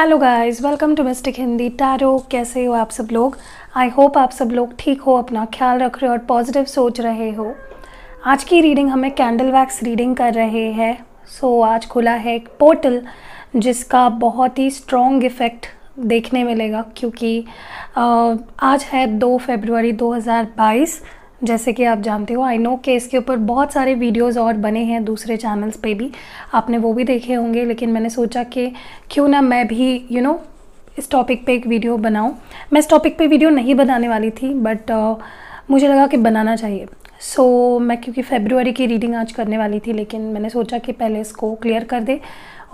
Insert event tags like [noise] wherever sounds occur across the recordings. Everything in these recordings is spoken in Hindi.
Hello guys welcome to mystic Hindi tarot कैसे हो आप सब लोग आई होप आप सब लोग ठीक हो अपना ख्याल रख रहे हो और पॉजिटिव सोच रहे हो आज की रीडिंग हमें कैंडल वैक्स रीडिंग कर रहे हैं सो so, आज खुला है एक पोर्टल जिसका बहुत ही स्ट्रॉन्ग इफ़ेक्ट देखने मिलेगा क्योंकि आज है 2 फरवरी 2022 जैसे कि आप जानते हो आई नो कि इसके ऊपर बहुत सारे वीडियोस और बने हैं दूसरे चैनल्स पे भी आपने वो भी देखे होंगे लेकिन मैंने सोचा कि क्यों ना मैं भी यू you नो know, इस टॉपिक पे एक वीडियो बनाऊं मैं इस टॉपिक पे वीडियो नहीं बनाने वाली थी बट uh, मुझे लगा कि बनाना चाहिए सो so, मैं क्योंकि फेबरवरी की रीडिंग आज करने वाली थी लेकिन मैंने सोचा कि पहले इसको क्लियर कर दे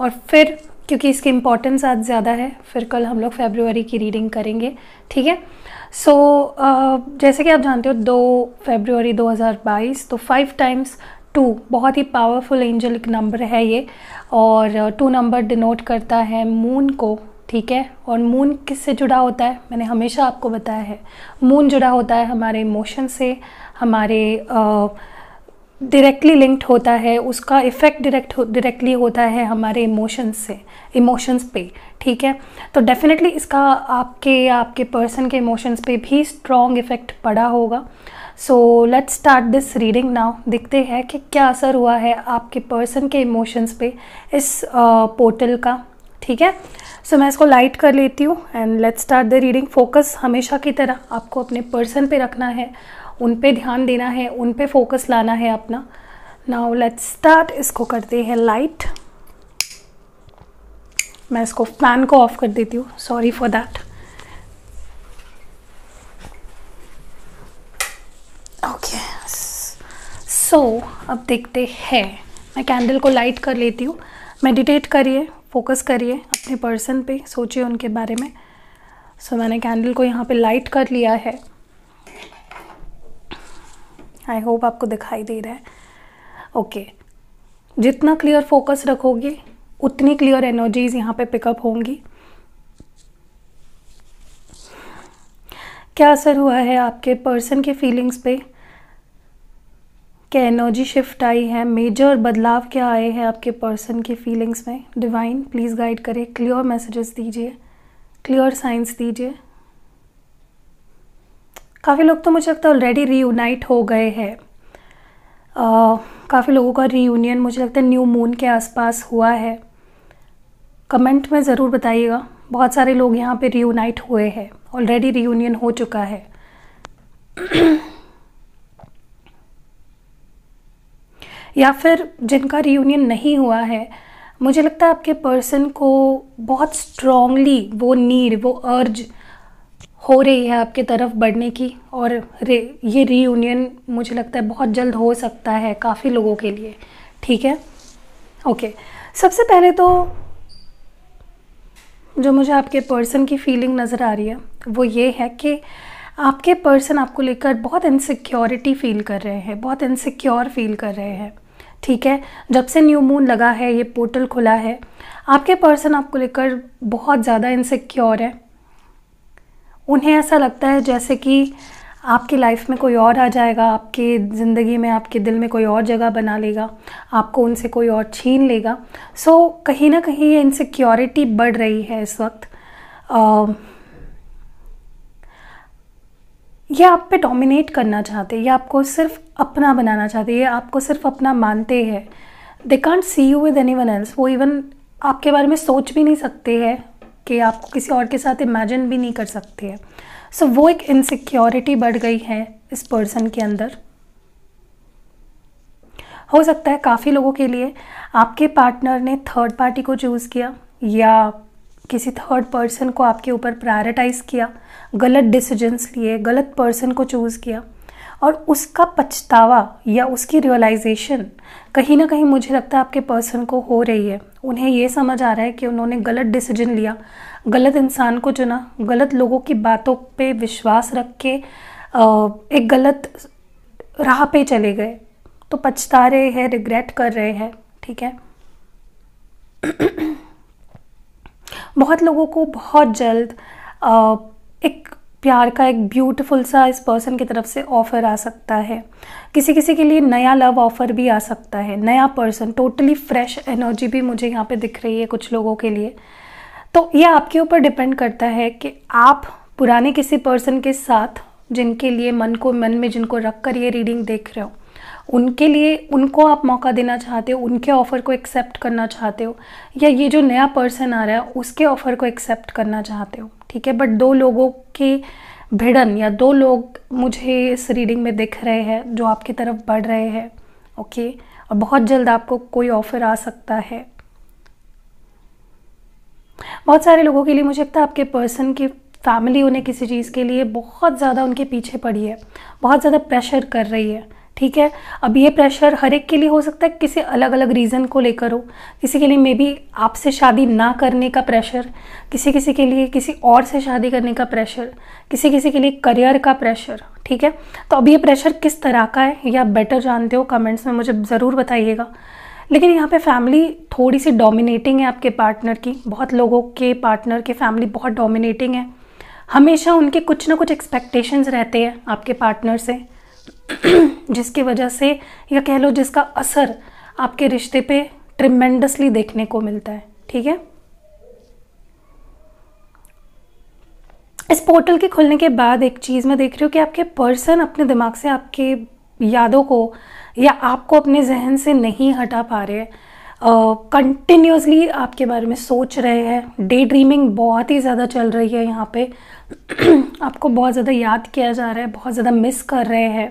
और फिर क्योंकि इसकी इम्पोर्टेंस आज ज़्यादा है फिर कल हम लोग फेब्रुवरी की रीडिंग करेंगे ठीक है सो so, जैसे कि आप जानते हो दो फेब्रुवरी 2022 तो फाइव टाइम्स टू बहुत ही पावरफुल एंजल एक नंबर है ये और टू नंबर डिनोट करता है मून को ठीक है और मून किससे जुड़ा होता है मैंने हमेशा आपको बताया है मून जुड़ा होता है हमारे इमोशन से हमारे uh, डायरेक्टली लिंक्ड होता है उसका इफ़ेक्ट डायरेक्ट डायरेक्टली होता है हमारे इमोशंस से इमोशंस पे ठीक है तो डेफिनेटली इसका आपके आपके पर्सन के इमोशंस पे भी स्ट्रॉन्ग इफ़ेक्ट पड़ा होगा so let's start this reading now देखते हैं कि क्या असर हुआ है आपके पर्सन के इमोशंस पे इस पोर्टल का ठीक है सो so, मैं इसको लाइट कर लेती हूँ and let's start the reading focus हमेशा की तरह आपको अपने पर्सन पे रखना है उन पे ध्यान देना है उन पे फोकस लाना है अपना नाउ लेट्स स्टार्ट इसको करते हैं लाइट मैं इसको फैन को ऑफ कर देती हूँ sorry for that okay so अब देखते हैं मैं कैंडल को लाइट कर लेती हूँ मेडिटेट करिए फोकस करिए अपने पर्सन पे सोचिए उनके बारे में सो so, मैंने कैंडल को यहाँ पे लाइट कर लिया है आई होप आपको दिखाई दे रहा है ओके okay. जितना क्लियर फोकस रखोगे उतनी क्लियर एनर्जीज यहाँ पे पिकअप होंगी क्या असर हुआ है आपके पर्सन के फीलिंग्स पे क्या एनर्जी शिफ्ट आई है मेजर बदलाव क्या आए हैं आपके पर्सन के फीलिंग्स में डिवाइन प्लीज़ गाइड करें क्लियर मैसेजेस दीजिए क्लियर साइंस दीजिए काफ़ी लोग तो मुझे लगता है ऑलरेडी रीयूनाइट हो गए हैं काफ़ी लोगों का रीयूनियन मुझे लगता है न्यू मून के आसपास हुआ है कमेंट में ज़रूर बताइएगा बहुत सारे लोग यहाँ पे रीयूनाइट हुए हैं ऑलरेडी रीयूनियन हो चुका है [clears throat] या फिर जिनका रीयूनियन नहीं हुआ है मुझे लगता है आपके पर्सन को बहुत स्ट्रांगली वो नीड वो अर्ज हो रही है आपके तरफ बढ़ने की और रे ये रीयूनियन मुझे लगता है बहुत जल्द हो सकता है काफ़ी लोगों के लिए ठीक है ओके सबसे पहले तो जो मुझे आपके पर्सन की फीलिंग नज़र आ रही है वो ये है कि आपके पर्सन आपको लेकर बहुत इनसिक्योरिटी फील कर रहे हैं बहुत इनसिक्योर फील कर रहे हैं ठीक है जब से न्यू मून लगा है ये पोर्टल खुला है आपके पर्सन आपको लेकर बहुत ज़्यादा इनसिक्योर है उन्हें ऐसा लगता है जैसे कि आपकी लाइफ में कोई और आ जाएगा आपकी ज़िंदगी में आपके दिल में कोई और जगह बना लेगा आपको उनसे कोई और छीन लेगा सो so, कहीं ना कहीं ये इनसिक्योरिटी बढ़ रही है इस वक्त uh, ये आप पे डोमिनेट करना चाहते हैं ये आपको सिर्फ अपना बनाना चाहते हैं ये आपको सिर्फ अपना मानते हैं they can't see you with anyone else वो इवन आपके बारे में सोच भी नहीं सकते हैं कि आपको किसी और के साथ इमेजिन भी नहीं कर सकते हैं सो so, वो एक इनसिक्योरिटी बढ़ गई है इस पर्सन के अंदर हो सकता है काफ़ी लोगों के लिए आपके पार्टनर ने थर्ड पार्टी को चूज़ किया या किसी थर्ड पर्सन को आपके ऊपर प्रायोरिटाइज़ किया गलत डिसीजंस लिए गलत पर्सन को चूज़ किया और उसका पछतावा या उसकी रियलाइजेशन कहीं ना कहीं मुझे लगता है आपके पर्सन को हो रही है उन्हें ये समझ आ रहा है कि उन्होंने गलत डिसीजन लिया गलत इंसान को चुना गलत लोगों की बातों पे विश्वास रख के एक गलत राह पे चले गए तो पछता रहे हैं रिग्रेट कर रहे हैं ठीक है [clears throat] बहुत लोगों को बहुत जल्द एक प्यार का एक ब्यूटीफुल सा इस पर्सन की तरफ से ऑफ़र आ सकता है किसी किसी के लिए नया लव ऑफ़र भी आ सकता है नया पर्सन टोटली फ्रेश एनर्जी भी मुझे यहाँ पे दिख रही है कुछ लोगों के लिए तो ये आपके ऊपर डिपेंड करता है कि आप पुराने किसी पर्सन के साथ जिनके लिए मन को मन में जिनको रख कर ये रीडिंग देख रहे हो उनके लिए उनको आप मौका देना चाहते हो उनके ऑफ़र को एक्सेप्ट करना चाहते हो या ये जो नया पर्सन आ रहा है उसके ऑफ़र को एक्सेप्ट करना चाहते हो ठीक है बट दो लोगों की भिड़न या दो लोग मुझे इस रीडिंग में दिख रहे हैं जो आपकी तरफ बढ़ रहे हैं ओके और बहुत जल्द आपको कोई ऑफ़र आ सकता है बहुत सारे लोगों के लिए मुझे लगता है आपके पर्सन की फैमिली उन्हें किसी चीज़ के लिए बहुत ज़्यादा उनके पीछे पड़ी है बहुत ज़्यादा प्रेशर कर रही है ठीक है अब ये प्रेशर हर एक के लिए हो सकता है किसी अलग अलग रीज़न को लेकर हो किसी के लिए मे बी आपसे शादी ना करने का प्रेशर किसी किसी के लिए किसी और से शादी करने का प्रेशर किसी किसी के लिए करियर का प्रेशर ठीक है तो अब ये प्रेशर किस तरह का है ये आप बेटर जानते हो कमेंट्स में मुझे ज़रूर बताइएगा लेकिन यहाँ पे फैमिली थोड़ी सी डोमिनेटिंग है आपके पार्टनर की बहुत लोगों के पार्टनर के फैमिली बहुत डोमिनेटिंग है हमेशा उनके कुछ ना कुछ एक्सपेक्टेशंस रहते हैं आपके पार्टनर से जिसकी वजह से या कह लो जिसका असर आपके रिश्ते पे ट्रिमेंडसली देखने को मिलता है ठीक है इस पोर्टल के खुलने के बाद एक चीज़ मैं देख रही हूँ कि आपके पर्सन अपने दिमाग से आपके यादों को या आपको अपने जहन से नहीं हटा पा रहे कंटिन्यूसली uh, आपके बारे में सोच रहे हैं डे ड्रीमिंग बहुत ही ज़्यादा चल रही है यहाँ पे [clears throat] आपको बहुत ज़्यादा याद किया जा रहा है बहुत ज़्यादा मिस कर रहे हैं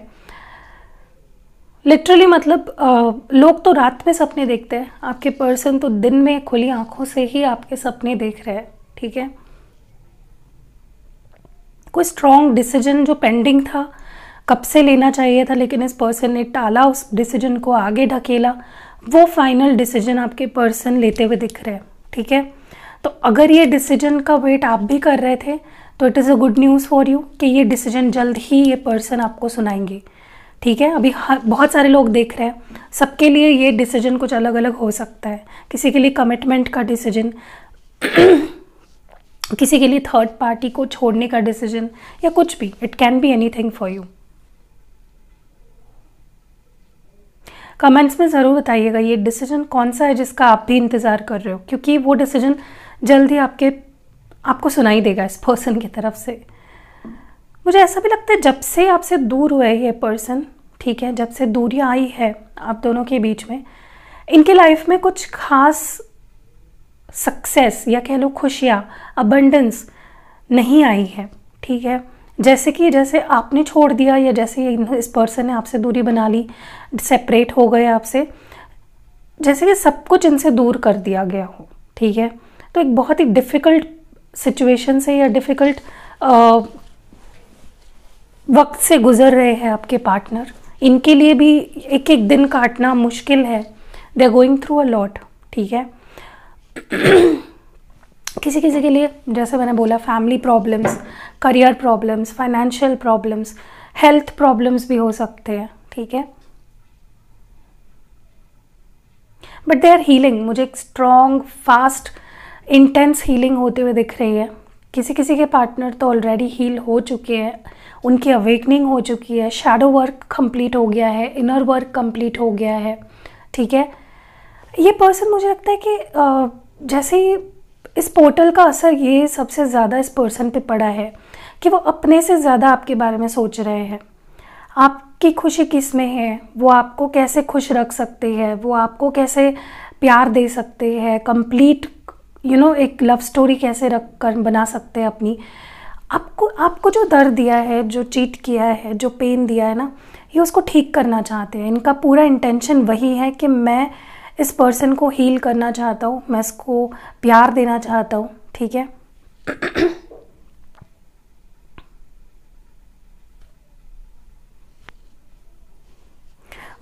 लिटरली मतलब आ, लोग तो रात में सपने देखते हैं आपके पर्सन तो दिन में खुली आंखों से ही आपके सपने देख रहे हैं ठीक है कोई स्ट्रॉन्ग डिसीजन जो पेंडिंग था कब से लेना चाहिए था लेकिन इस पर्सन ने टाला उस डिसीजन को आगे ढकेला वो फाइनल डिसीजन आपके पर्सन लेते हुए दिख रहे हैं ठीक है तो अगर ये डिसीजन का वेट आप भी कर रहे थे तो it is a good news for you कि ये डिसीजन जल्द ही ये पर्सन आपको सुनाएंगे ठीक है अभी हर बहुत सारे लोग देख रहे हैं सबके लिए ये डिसीजन कुछ अलग अलग हो सकता है किसी के लिए कमिटमेंट का डिसीजन [clears throat] किसी के लिए थर्ड पार्टी को छोड़ने का डिसीजन या कुछ भी it can be anything for you comments में ज़रूर बताइएगा ये डिसीजन कौन सा है जिसका आप भी इंतज़ार कर रहे हो क्योंकि वो डिसीजन जल्दी आपके आपको सुनाई देगा इस पर्सन की तरफ से मुझे ऐसा भी लगता है जब से आपसे दूर हुए ये पर्सन ठीक है जब से दूरी आई है आप दोनों के बीच में इनके लाइफ में कुछ खास सक्सेस या कह लो खुशियाँ अबंडेंस नहीं आई है ठीक है जैसे कि जैसे आपने छोड़ दिया या जैसे इस पर्सन ने आपसे दूरी बना ली सेपरेट हो गए आपसे जैसे कि सब कुछ इनसे दूर कर दिया गया हो ठीक है तो एक बहुत ही डिफ़िकल्ट सिचुएशन से या डिफ़िकल्ट वक्त से गुजर रहे हैं आपके पार्टनर इनके लिए भी एक एक दिन काटना मुश्किल है they are going through a lot ठीक है [clears throat] किसी किसी के लिए जैसे मैंने बोला family problems career problems financial problems health problems भी हो सकते हैं ठीक है बट दे आर हीलिंग मुझे एक स्ट्रॉन्ग फास्ट इंटेंस हीलिंग होते हुए दिख रही है किसी किसी के पार्टनर तो ऑलरेडी हील हो चुके हैं उनकी अवेकनिंग हो चुकी है शेडो वर्क कंप्लीट हो गया है इनर वर्क कंप्लीट हो गया है ठीक है ये पर्सन मुझे लगता है कि जैसे ही इस पोर्टल का असर ये सबसे ज़्यादा इस पर्सन पे पड़ा है कि वो अपने से ज़्यादा आपके बारे में सोच रहे हैं आपकी खुशी किस में है वो आपको कैसे खुश रख सकते हैं वो आपको कैसे प्यार दे सकते हैं कंप्लीट यू नो एक लव स्टोरी कैसे रख कर बना सकते हैं अपनी आपको आपको जो दर्द दिया है जो चीट किया है जो पेन दिया है ना ये उसको ठीक करना चाहते हैं इनका पूरा इंटेंशन वही है कि मैं इस पर्सन को हील करना चाहता हूँ मैं इसको प्यार देना चाहता हूँ ठीक है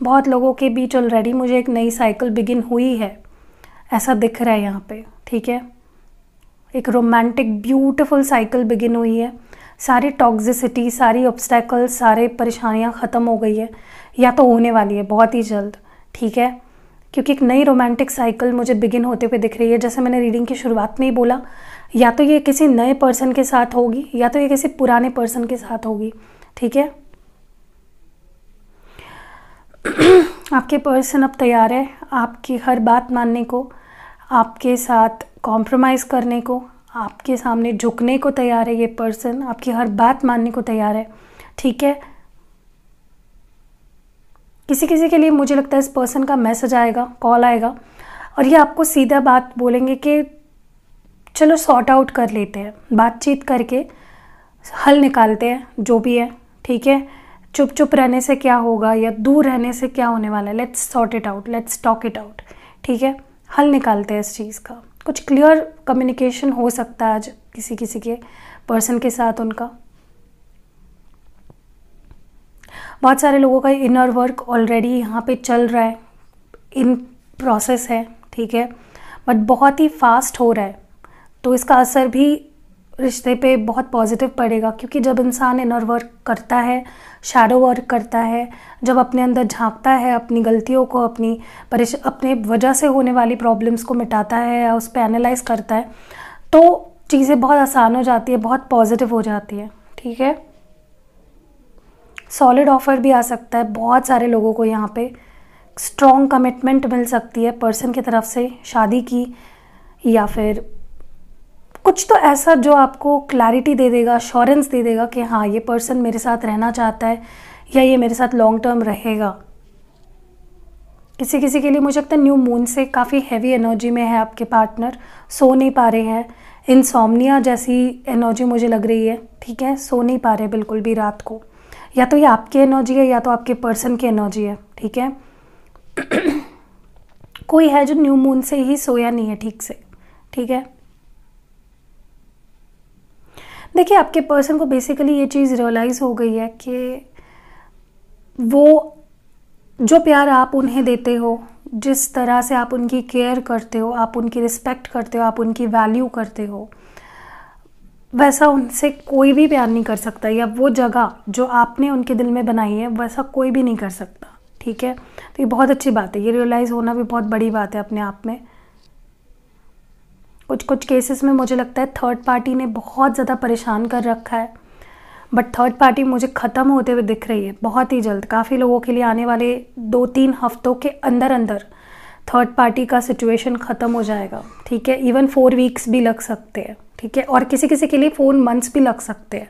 बहुत लोगों के बीच ऑलरेडी मुझे एक नई साइकिल बिगिन हुई है ऐसा दिख रहा है यहाँ पे ठीक है एक रोमांटिक ब्यूटीफुल साइकिल बिगिन हुई है सारी टॉक्सिसिटी सारी ऑब्स्टेकल सारे परेशानियाँ ख़त्म हो गई है या तो होने वाली है बहुत ही जल्द ठीक है क्योंकि एक नई रोमांटिक साइकिल मुझे बिगिन होते हुए दिख रही है जैसे मैंने रीडिंग की शुरुआत में ही बोला या तो ये किसी नए पर्सन के साथ होगी या तो ये किसी पुराने पर्सन के साथ होगी ठीक है [clears throat] आपके पर्सन अब तैयार है आपकी हर बात मानने को आपके साथ कॉम्प्रोमाइज़ करने को आपके सामने झुकने को तैयार है ये पर्सन आपकी हर बात मानने को तैयार है ठीक है किसी किसी के लिए मुझे लगता है इस पर्सन का मैसेज आएगा कॉल आएगा और ये आपको सीधा बात बोलेंगे कि चलो सॉर्ट आउट कर लेते हैं बातचीत करके हल निकालते हैं जो भी है ठीक है चुप चुप रहने से क्या होगा या दूर रहने से क्या होने वाला है let's sort it out let's talk it out ठीक है हल निकालते हैं इस चीज़ का कुछ क्लियर कम्युनिकेशन हो सकता है आज किसी किसी के पर्सन के साथ उनका बहुत सारे लोगों का इनर वर्क ऑलरेडी यहाँ पे चल रहा है इन प्रोसेस है ठीक है बट बहुत ही फास्ट हो रहा है तो इसका असर भी रिश्ते पे बहुत पॉजिटिव पड़ेगा क्योंकि जब इंसान इनर वर्क करता है शैडो वर्क करता है जब अपने अंदर झांकता है अपनी गलतियों को अपनी परेश अपने वजह से होने वाली प्रॉब्लम्स को मिटाता है या उस पर एनालाइज करता है तो चीज़ें बहुत आसान हो जाती है बहुत पॉजिटिव हो जाती है ठीक है सॉलिड ऑफर भी आ सकता है बहुत सारे लोगों को यहाँ पे स्ट्रॉन्ग कमिटमेंट मिल सकती है पर्सन की तरफ से शादी की या फिर कुछ तो ऐसा जो आपको क्लैरिटी दे देगा अश्योरेंस दे देगा कि हाँ ये पर्सन मेरे साथ रहना चाहता है या ये मेरे साथ लॉन्ग टर्म रहेगा किसी किसी के लिए मुझे लगता है न्यू मून से काफ़ी हैवी एनर्जी में है आपके पार्टनर सो नहीं पा रहे हैं इंसोमनिया जैसी एनर्जी मुझे लग रही है ठीक है सो नहीं पा रहे बिल्कुल भी रात को या तो ये आपकी एनर्जी है या तो आपके पर्सन की एनर्जी है ठीक है [clears throat] कोई है जो न्यू मून से ही सोया नहीं है ठीक से ठीक है देखिए आपके पर्सन को बेसिकली ये चीज़ रियलाइज़ हो गई है कि वो जो प्यार आप उन्हें देते हो जिस तरह से आप उनकी केयर करते हो आप उनकी रिस्पेक्ट करते हो आप उनकी वैल्यू करते हो वैसा उनसे कोई भी प्यार नहीं कर सकता या वो जगह जो आपने उनके दिल में बनाई है वैसा कोई भी नहीं कर सकता ठीक है तो ये बहुत अच्छी बात है ये रियलाइज़ होना भी बहुत बड़ी बात है अपने आप में कुछ कुछ केसेस में मुझे लगता है थर्ड पार्टी ने बहुत ज़्यादा परेशान कर रखा है बट थर्ड पार्टी मुझे ख़त्म होते हुए दिख रही है बहुत ही जल्द काफ़ी लोगों के लिए आने वाले दो तीन हफ्तों के अंदर अंदर थर्ड पार्टी का सिचुएशन ख़त्म हो जाएगा ठीक है इवन फोर वीक्स भी लग सकते हैं ठीक है और किसी किसी के लिए फोर मंथ्स भी लग सकते हैं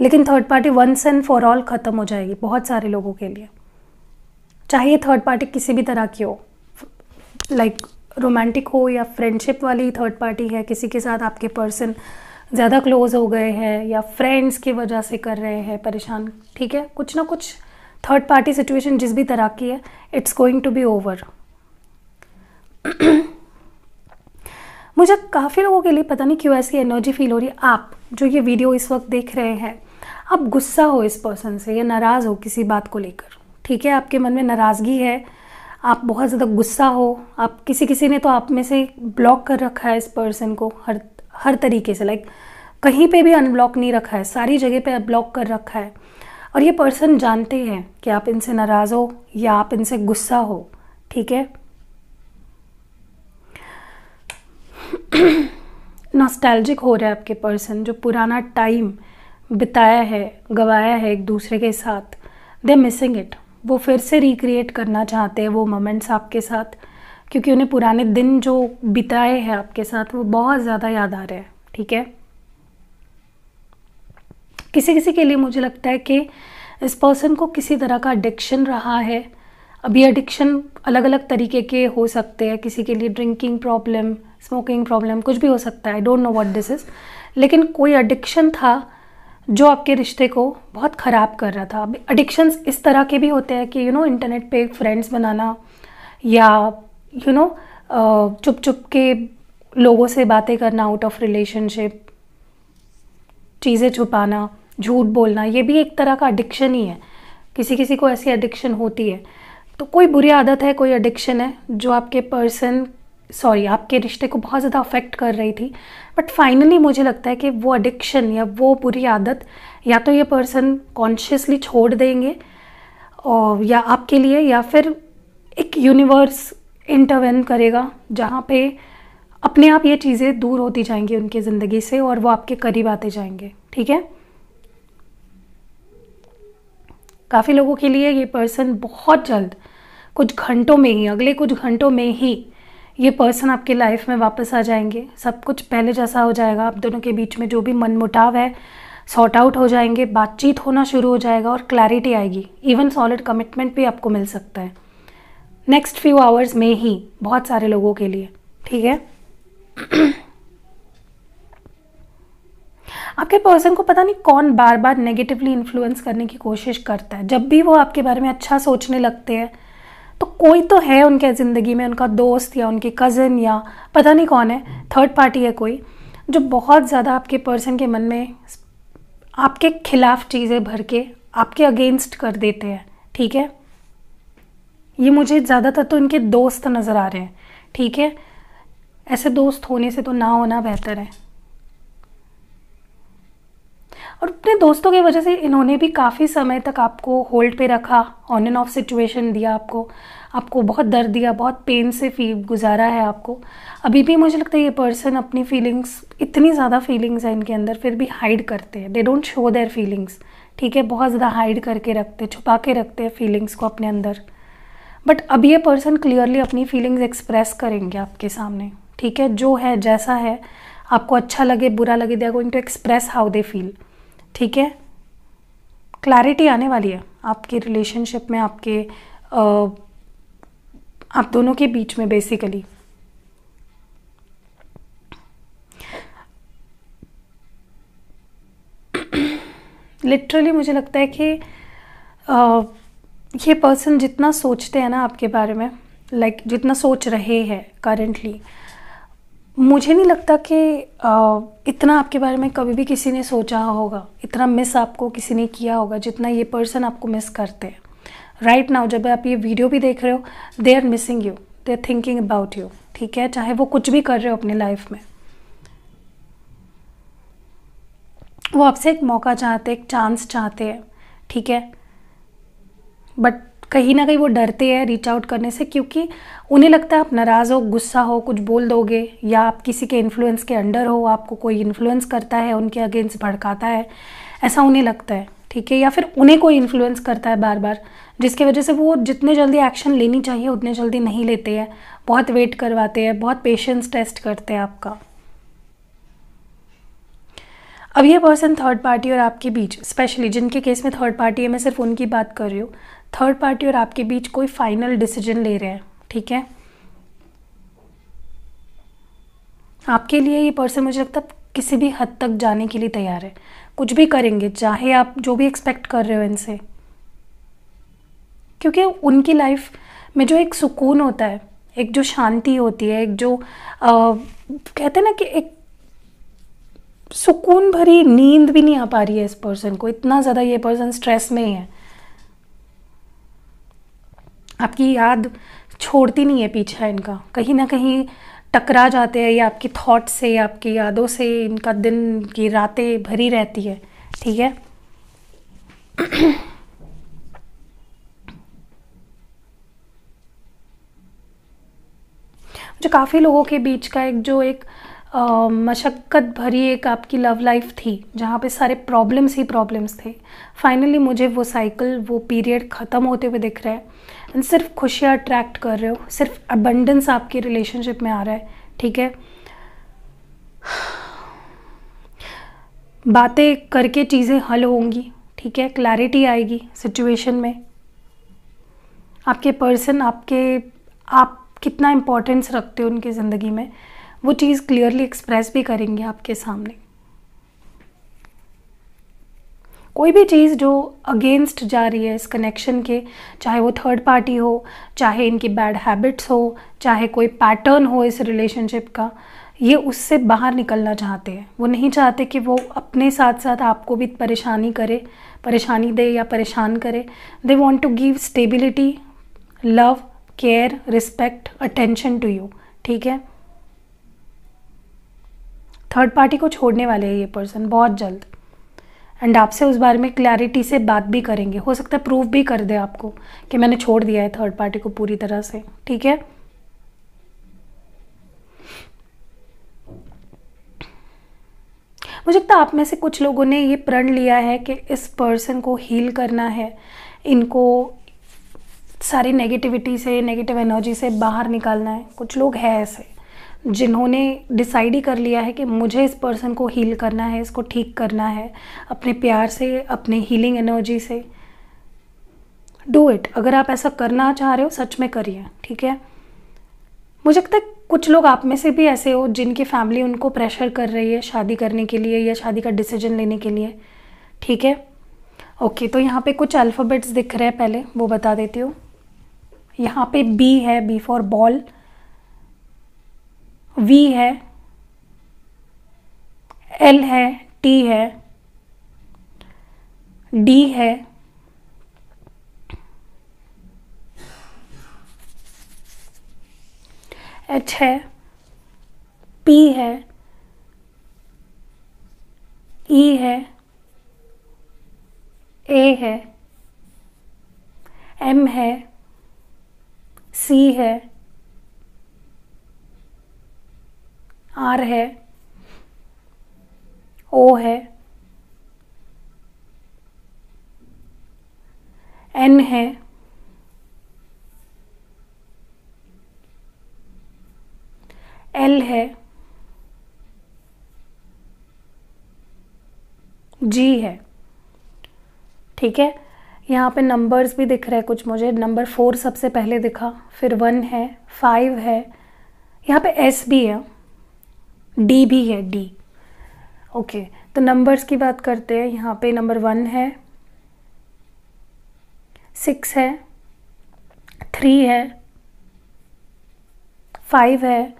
लेकिन third party once and for all ख़त्म हो जाएगी बहुत सारे लोगों के लिए चाहिए थर्ड पार्टी किसी भी तरह की हो लाइक like, रोमांटिक हो या फ्रेंडशिप वाली थर्ड पार्टी है किसी के साथ आपके पर्सन ज़्यादा क्लोज हो गए हैं या फ्रेंड्स की वजह से कर रहे हैं परेशान ठीक है कुछ ना कुछ थर्ड पार्टी सिचुएशन जिस भी तरह की है it's going to be over मुझे काफ़ी लोगों के लिए पता नहीं क्यों ऐसी एनर्जी फील हो रही है आप जो ये वीडियो इस वक्त देख रहे हैं आप गुस्सा हो इस पर्सन से या नाराज़ हो किसी बात को लेकर ठीक है आपके मन में नाराज़गी है आप बहुत ज़्यादा गुस्सा हो आप किसी किसी ने तो आप में से ब्लॉक कर रखा है इस पर्सन को हर हर तरीके से लाइक कहीं पे भी अनब्लॉक नहीं रखा है सारी जगह पे ब्लॉक कर रखा है और ये पर्सन जानते हैं कि आप इनसे नाराज़ हो या आप इनसे गुस्सा हो ठीक है नॉस्टैल्जिक [clears throat] हो रहा है आपके पर्सन जो पुराना टाइम बिताया है गवाया है एक दूसरे के साथ दे मिसिंग इट वो फिर से रिक्रिएट करना चाहते हैं वो मोमेंट्स आपके साथ क्योंकि उन्हें पुराने दिन जो बिताए हैं आपके साथ वो बहुत ज़्यादा याद आ रहे हैं ठीक है किसी किसी के लिए मुझे लगता है कि इस पर्सन को किसी तरह का एडिक्शन रहा है अभी एडिक्शन अलग अलग तरीके के हो सकते हैं किसी के लिए ड्रिंकिंग प्रॉब्लम स्मोकिंग प्रॉब्लम कुछ भी हो सकता है I don't know what this is लेकिन कोई एडिक्शन था जो आपके रिश्ते को बहुत ख़राब कर रहा था एडिक्शंस इस तरह के भी होते हैं कि यू नो इंटरनेट पे फ्रेंड्स बनाना या यू नो चुप चुप के लोगों से बातें करना आउट ऑफ रिलेशनशिप चीज़ें छुपाना झूठ बोलना ये भी एक तरह का एडिक्शन ही है किसी किसी को ऐसी एडिक्शन होती है तो कोई बुरी आदत है कोई एडिक्शन है जो आपके पर्सन सॉरी आपके रिश्ते को बहुत ज़्यादा अफेक्ट कर रही थी बट फाइनली मुझे लगता है कि वो एडिक्शन या वो बुरी आदत या तो ये पर्सन कॉन्शियसली छोड़ देंगे और या आपके लिए या फिर एक यूनिवर्स इंटरवेन करेगा जहाँ पे अपने आप ये चीज़ें दूर होती जाएंगी उनकी ज़िंदगी से और वो आपके करीब आते जाएंगे ठीक है काफ़ी लोगों के लिए ये पर्सन बहुत जल्द कुछ घंटों में ही अगले कुछ घंटों में ही ये पर्सन आपकी लाइफ में वापस आ जाएंगे सब कुछ पहले जैसा हो जाएगा आप दोनों के बीच में जो भी मनमुटाव है सॉर्ट आउट हो जाएंगे बातचीत होना शुरू हो जाएगा और क्लैरिटी आएगी इवन सॉलिड कमिटमेंट भी आपको मिल सकता है नेक्स्ट फ्यू आवर्स में ही बहुत सारे लोगों के लिए ठीक है [clears throat] आपके पर्सन को पता नहीं कौन बार बार नेगेटिवली इन्फ्लुएंस करने की कोशिश करता है जब भी वो आपके बारे में अच्छा सोचने लगते हैं तो कोई तो है उनके ज़िंदगी में उनका दोस्त या उनकी कज़न या पता नहीं कौन है थर्ड पार्टी है कोई जो बहुत ज़्यादा आपके पर्सन के मन में आपके खिलाफ चीज़ें भर के आपके अगेंस्ट कर देते हैं ठीक है ये मुझे ज़्यादातर तो इनके दोस्त नज़र आ रहे हैं ठीक है ऐसे दोस्त होने से तो ना होना बेहतर है और अपने दोस्तों की वजह से इन्होंने भी काफ़ी समय तक आपको होल्ड पे रखा ऑन एंड ऑफ सिचुएशन दिया आपको आपको बहुत दर्द दिया बहुत पेन से फी गुजारा है आपको अभी भी मुझे लगता है ये पर्सन अपनी फीलिंग्स इतनी ज़्यादा फीलिंग्स हैं इनके अंदर फिर भी हाइड करते हैं they don't show their feelings ठीक है बहुत ज़्यादा हाइड करके रखते छुपा के रखते हैं फीलिंग्स को अपने अंदर बट अब ये पर्सन क्लियरली अपनी फीलिंग्स एक्सप्रेस करेंगे आपके सामने ठीक है जो है जैसा है आपको अच्छा लगे बुरा लगे they are going to express how they feel ठीक है क्लैरिटी आने वाली है आपके रिलेशनशिप में आपके आप दोनों के बीच में बेसिकली लिटरली मुझे लगता है कि आ, ये पर्सन जितना सोचते हैं ना आपके बारे में लाइक like, जितना सोच रहे हैं करेंटली मुझे नहीं लगता कि इतना आपके बारे में कभी भी किसी ने सोचा होगा इतना मिस आपको किसी ने किया होगा जितना ये पर्सन आपको मिस करते हैं राइट right नाउ जब आप ये वीडियो भी देख रहे हो they are missing you they are thinking about you ठीक है चाहे वो कुछ भी कर रहे हो अपनी लाइफ में वो आपसे एक मौका चाहते एक चांस चाहते हैं ठीक है बट कहीं ना कहीं वो डरते हैं रीच आउट करने से क्योंकि उन्हें लगता है आप नाराज़ हो गुस्सा हो कुछ बोल दोगे या आप किसी के इन्फ्लुएंस के अंडर हो आपको कोई इन्फ्लुएंस करता है उनके अगेंस्ट भड़काता है ऐसा उन्हें लगता है ठीक है या फिर उन्हें कोई इन्फ्लुएंस करता है बार बार जिसकी वजह से वो जितने जल्दी एक्शन लेनी चाहिए उतने जल्दी नहीं लेते हैं बहुत वेट करवाते हैं बहुत पेशेंस टेस्ट करते हैं आपका अब ये पर्सन थर्ड पार्टी और आपके बीच स्पेशली जिनके केस में थर्ड पार्टी है मैं सिर्फ उनकी बात कर रही हूँ थर्ड पार्टी और आपके बीच कोई फाइनल डिसीजन ले रहे हैं ठीक है आपके लिए ये पर्सन मुझे लगता है किसी भी हद तक जाने के लिए तैयार है कुछ भी करेंगे चाहे आप जो भी एक्सपेक्ट कर रहे हो इनसे क्योंकि उनकी लाइफ में जो एक सुकून होता है एक जो शांति होती है एक जो आ, कहते हैं ना कि एक सुकून भरी नींद भी नहीं आ पा रही है इस पर्सन को इतना ज़्यादा ये पर्सन स्ट्रेस में ही है आपकी याद छोड़ती नहीं है पीछा इनका कहीं ना कहीं टकरा जाते हैं या आपकी थॉट से आपकी यादों से इनका दिन की रातें भरी रहती है ठीक है जो [clears throat] काफ़ी लोगों के बीच का एक जो एक मशक्क़त भरी एक आपकी लव लाइफ थी जहाँ पे सारे प्रॉब्लम्स ही प्रॉब्लम्स थे फाइनली मुझे वो साइकिल वो पीरियड ख़त्म होते हुए दिख रहा है एंड सिर्फ खुशियाँ अट्रैक्ट कर रहे हो सिर्फ अबंडेंस आपकी रिलेशनशिप में आ रहा है ठीक है बातें करके चीज़ें हल होंगी ठीक है क्लैरिटी आएगी सिचुएशन में आपके पर्सन आपके आप कितना इम्पोर्टेंस रखते हो उनकी ज़िंदगी में वो चीज़ क्लियरली एक्सप्रेस भी करेंगे आपके सामने कोई भी चीज़ जो अगेंस्ट जा रही है इस कनेक्शन के चाहे वो थर्ड पार्टी हो चाहे इनकी बैड हैबिट्स हो चाहे कोई पैटर्न हो इस रिलेशनशिप का ये उससे बाहर निकलना चाहते हैं वो नहीं चाहते कि वो अपने साथ साथ आपको भी परेशानी करे परेशानी दे या परेशान करे they want to give stability love care respect attention to you ठीक है थर्ड पार्टी को छोड़ने वाले हैं ये पर्सन बहुत जल्द एंड आपसे उस बारे में क्लैरिटी से बात भी करेंगे हो सकता है प्रूव भी कर दे आपको कि मैंने छोड़ दिया है थर्ड पार्टी को पूरी तरह से ठीक है मुझे लगता है आप में से कुछ लोगों ने ये प्रण लिया है कि इस पर्सन को हील करना है इनको सारी नेगेटिविटी से नेगेटिव एनर्जी से बाहर निकालना है कुछ लोग हैं ऐसे जिन्होंने डिसाइड ही कर लिया है कि मुझे इस पर्सन को हील करना है इसको ठीक करना है अपने प्यार से अपने हीलिंग एनर्जी से डू इट अगर आप ऐसा करना चाह रहे हो सच में करिए ठीक है मुझे लगता है कुछ लोग आप में से भी ऐसे हो जिनकी फैमिली उनको प्रेशर कर रही है शादी करने के लिए या शादी का डिसीजन लेने के लिए ठीक है ओके तो यहाँ पे कुछ अल्फ़ाबेट्स दिख रहे हैं पहले वो बता देती हूँ यहाँ पे बी है बी फॉर बॉल वी है एल है टी है डी है एच है पी है ई e है ए है एम है सी है आर है ओ है एन है एल है जी है ठीक है यहाँ पे नंबर्स भी दिख रहे हैं कुछ मुझे नंबर फोर सबसे पहले दिखा फिर वन है फाइव है यहाँ पे एस भी है डी भी है डी ओके okay, तो नंबर्स की बात करते हैं यहाँ पे नंबर वन है सिक्स है थ्री है फाइव है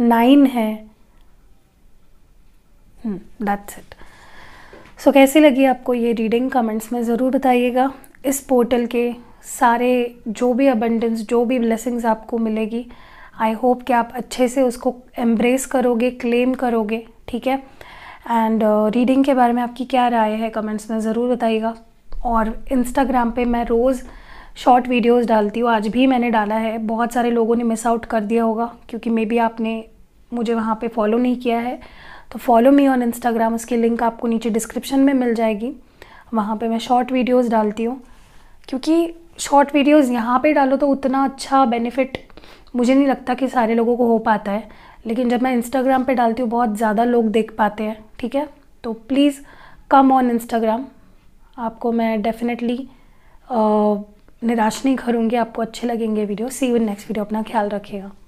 नाइन है दैट्स इट सो कैसी लगी आपको ये रीडिंग कमेंट्स में ज़रूर बताइएगा इस पोर्टल के सारे जो भी अबंडेंस जो भी ब्लेसिंग्स आपको मिलेगी आई होप कि आप अच्छे से उसको एम्ब्रेस करोगे क्लेम करोगे ठीक है एंड रीडिंग uh, के बारे में आपकी क्या राय है कमेंट्स में ज़रूर बताइएगा और इंस्टाग्राम पे मैं रोज़ शॉर्ट वीडियोस डालती हूँ आज भी मैंने डाला है बहुत सारे लोगों ने मिस आउट कर दिया होगा क्योंकि मे बी आपने मुझे वहाँ पे फॉलो नहीं किया है तो फॉलो मी ऑन इंस्टाग्राम उसकी लिंक आपको नीचे डिस्क्रिप्शन में मिल जाएगी वहाँ पे मैं शॉर्ट वीडियोस डालती हूँ क्योंकि शॉर्ट वीडियोस यहाँ पे डालो तो उतना अच्छा बेनिफिट मुझे नहीं लगता कि सारे लोगों को हो पाता है लेकिन जब मैं इंस्टाग्राम पे डालती हूँ बहुत ज़्यादा लोग देख पाते हैं ठीक है तो प्लीज़ कम ऑन इंस्टाग्राम आपको मैं डेफिनेटली निराश नहीं करूँगी आपको अच्छे लगेंगे video see you next video अपना ख्याल रखिएगा